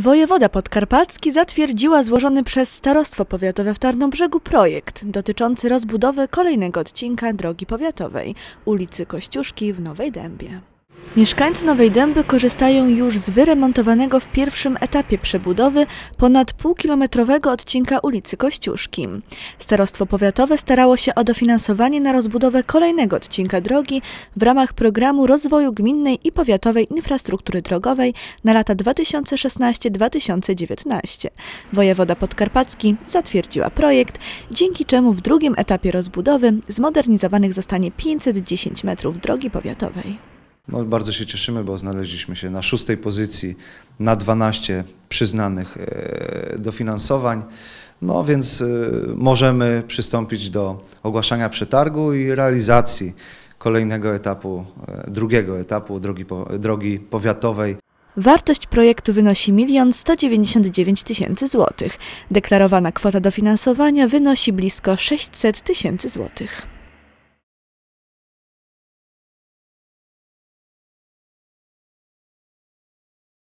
Wojewoda podkarpacki zatwierdziła złożony przez Starostwo Powiatowe w Tarnobrzegu projekt dotyczący rozbudowy kolejnego odcinka drogi powiatowej ulicy Kościuszki w Nowej Dębie. Mieszkańcy Nowej Dęby korzystają już z wyremontowanego w pierwszym etapie przebudowy ponad półkilometrowego odcinka ulicy Kościuszki. Starostwo Powiatowe starało się o dofinansowanie na rozbudowę kolejnego odcinka drogi w ramach programu rozwoju gminnej i powiatowej infrastruktury drogowej na lata 2016-2019. Wojewoda Podkarpacki zatwierdziła projekt, dzięki czemu w drugim etapie rozbudowy zmodernizowanych zostanie 510 metrów drogi powiatowej. No, bardzo się cieszymy, bo znaleźliśmy się na szóstej pozycji na 12 przyznanych e, dofinansowań. No więc e, możemy przystąpić do ogłaszania przetargu i realizacji kolejnego etapu, e, drugiego etapu drogi, drogi powiatowej. Wartość projektu wynosi 1 199 tysięcy złotych. Deklarowana kwota dofinansowania wynosi blisko 600 tysięcy złotych.